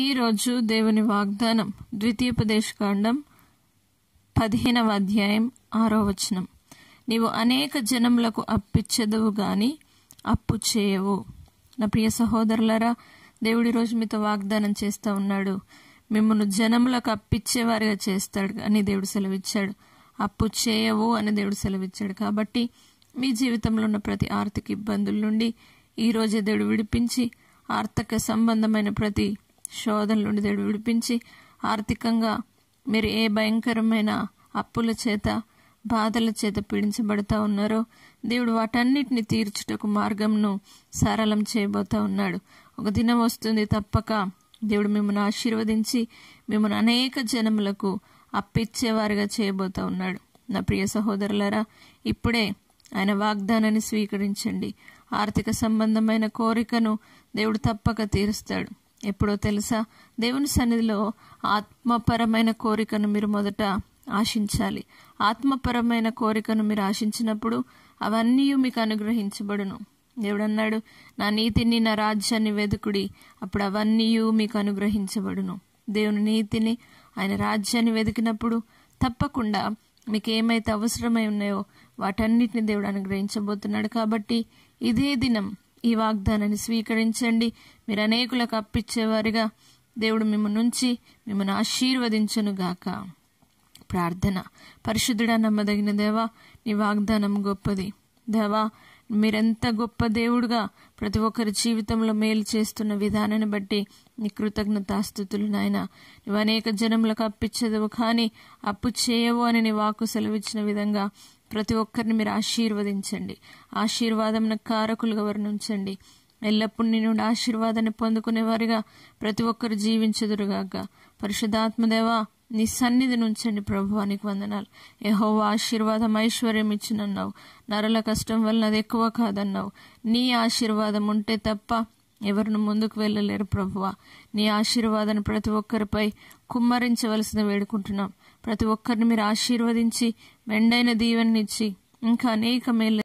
ఈరోజు దేవుని వాగ్దానం కాండం పదిహేనవ అధ్యాయం ఆరో వచనం నీవు అనేక జనములకు అప్పిచ్చదువు గాని అప్పు చేయవు నా ప్రియ సహోదరులరా దేవుడి రోజు మీతో వాగ్దానం చేస్తూ ఉన్నాడు మిమ్మల్ని జనములకు అప్పిచ్చేవారిగా చేస్తాడు అని దేవుడు సెలవిచ్చాడు అప్పు చేయవు అని దేవుడు సెలవిచ్చాడు కాబట్టి మీ జీవితంలో ఉన్న ప్రతి ఆర్థిక ఇబ్బందుల నుండి ఈరోజే దేవుడు విడిపించి ఆర్థిక సంబంధమైన ప్రతి శోధన నుండి దేవుడు విడిపించి ఆర్థికంగా మీరు ఏ భయంకరమైన అప్పుల చేత బాధల చేత పీడించబడతా ఉన్నారో దేవుడు వాటన్నిటిని తీర్చుటకు మార్గంను సరళం చేయబోతా ఉన్నాడు ఒక దినం వస్తుంది తప్పక దేవుడు మిమ్మల్ని ఆశీర్వదించి మిమ్మల్ని అనేక జనములకు అప్పిచ్చేవారిగా చేయబోతా ఉన్నాడు నా ప్రియ సహోదరులరా ఇప్పుడే ఆయన వాగ్దానాన్ని స్వీకరించండి ఆర్థిక సంబంధమైన కోరికను దేవుడు తప్పక తీరుస్తాడు ఎప్పుడో తెలుసా దేవుని సన్నిధిలో ఆత్మపరమైన కోరికను మీరు మొదట ఆశించాలి ఆత్మపరమైన కోరికను మీరు ఆశించినప్పుడు అవన్నీ మీకు అనుగ్రహించబడును దేవుడన్నాడు నా నీతిని నా రాజ్యాన్ని వెతుకుడి అప్పుడు అవన్నీ మీకు అనుగ్రహించబడును దేవుని నీతిని ఆయన రాజ్యాన్ని వెతికినప్పుడు తప్పకుండా మీకు ఏమైతే అవసరమై ఉన్నాయో వాటన్నిటిని దేవుడు అనుగ్రహించబోతున్నాడు కాబట్టి ఇదే దినం ఈ వాగ్దానాన్ని స్వీకరించండి మీరు అనేకులకు అప్పించేవారిగా దేవుడు మిమ్మల్ని నుంచి మిమ్మల్ని ఆశీర్వదించను గాక ప్రార్థన పరిశుద్ధుడా నమ్మదగిన దేవా నీ వాగ్దానం గొప్పది దేవా మీరెంత గొప్ప దేవుడుగా ప్రతి ఒక్కరి జీవితంలో మేలు చేస్తున్న విధానాన్ని బట్టి నీ కృతజ్ఞతాస్థుతులు నాయన నువ్వు అనేక జనములకు అప్పిచ్చదవు కానీ అప్పు చేయవు అని నీ వాకు సెలవిచ్చిన విధంగా ప్రతి ఒక్కరిని మీరు ఆశీర్వదించండి ఆశీర్వాదం కారకులుగా వర్ణించండి ఎల్లప్పుడు నీ నుండి ఆశీర్వాదాన్ని వారిగా ప్రతి ఒక్కరు జీవించదురుగాక పరిశుద్ధాత్మదేవా నీ సన్నిధి నుంచండి ప్రభు వందనాలు ఏహో ఆశీర్వాదం ఐశ్వర్యం ఇచ్చినన్నావు నరల కష్టం వలన అది ఎక్కువ కాదన్నావు నీ ఆశీర్వాదం ఉంటే తప్ప ఎవరిని ముందుకు వెళ్ళలేరు ప్రభువ నీ ఆశీర్వాదాన్ని ప్రతి ఒక్కరిపై కుమ్మరించవలసిన వేడుకుంటున్నాం ప్రతి ఒక్కరిని మీరు ఆశీర్వదించి మెండైన దీవెనిచ్చి ఇంకా అనేక మేలు